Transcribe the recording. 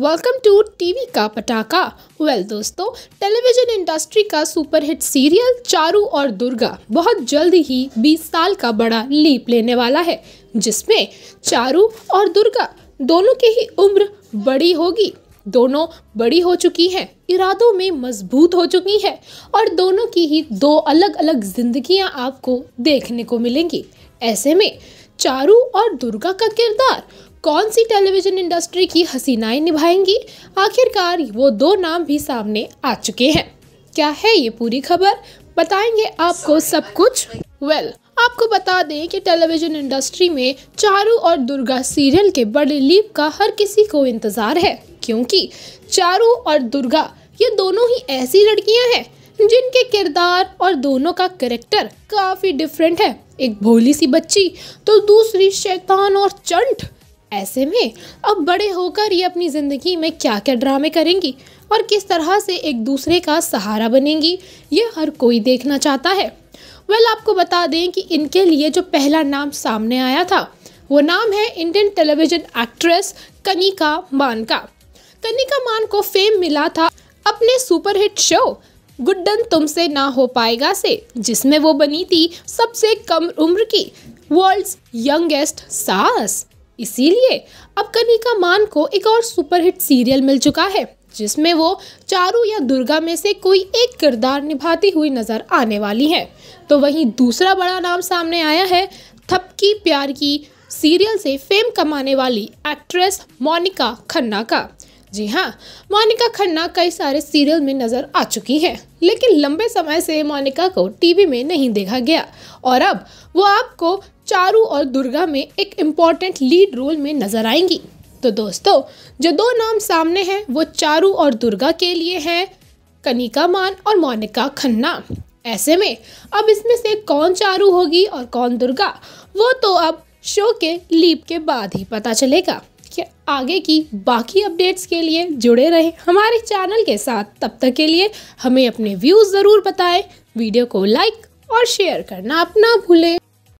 welcome to TV का पटाखा well well, दोस्तों टेलीविजन इंडस्ट्री का सुपरहिट सीरियल चारू और दुर्गा बहुत जल्द ही 20 साल का बड़ा लीप लेने वाला है जिसमें चारू और दुर्गा दोनों की ही उम्र बड़ी होगी दोनों बड़ी हो चुकी हैं इरादों में मजबूत हो चुकी हैं और दोनों की ही दो अलग अलग जिंदगियां आपको देखने को मिलेंगी ऐसे में चारू और दुर्गा का किरदार कौन सी टेलीविजन इंडस्ट्री की हसीनाएं निभाएंगी आखिरकार वो दो नाम भी सामने आ चुके हैं क्या है ये पूरी खबर बताएंगे आपको सब कुछ वेल well, आपको बता दें कि टेलीविजन इंडस्ट्री में चारू और दुर्गा सीरियल के बड़े लीप का हर किसी को इंतज़ार है क्योंकि चारू और दुर्गा ये दोनों ही ऐसी लड़कियां हैं जिनके किरदार और दोनों का करेक्टर काफ़ी डिफरेंट है एक भोली सी बच्ची तो दूसरी शैतान और चंट ऐसे में अब बड़े होकर ये अपनी ज़िंदगी में क्या क्या ड्रामे करेंगी और किस तरह से एक दूसरे का सहारा बनेंगी ये हर कोई देखना चाहता है वेल well, आपको बता दें कि इनके लिए जो पहला नाम सामने आया था वो नाम है इंडियन टेलीविज़न एक्ट्रेस कनिका मान का कनिका मान को फेम मिला था अपने सुपरहिट शो गुड्डन तुमसे ना हो पाएगा से जिसमें वो बनी थी सबसे कम उम्र की वर्ल्ड्स यंगेस्ट सास इसीलिए अब कनिका मान को एक और सुपरहिट सीरियल मिल चुका है जिसमें वो चारू या दुर्गा में से कोई एक किरदार निभाती हुई नजर आने वाली है तो वहीं दूसरा बड़ा नाम सामने आया है थपकी प्यार की सीरियल से फेम कमाने वाली एक्ट्रेस मोनिका खन्ना का जी हाँ मोनिका खन्ना कई सारे सीरियल में नज़र आ चुकी है लेकिन लंबे समय से मोनिका को टीवी में नहीं देखा गया और अब वो आपको चारू और दुर्गा में एक इम्पॉर्टेंट लीड रोल में नज़र आएंगी तो दोस्तों जो दो नाम सामने हैं वो चारू और दुर्गा के लिए हैं कनिका मान और मोनिका खन्ना ऐसे में अब इसमें से कौन चारू होगी और कौन दुर्गा वो तो अब शो के लीप के बाद ही पता चलेगा के आगे की बाकी अपडेट्स के लिए जुड़े रहें हमारे चैनल के साथ तब तक के लिए हमें अपने व्यूज़ ज़रूर बताएं वीडियो को लाइक और शेयर करना अपना भूलें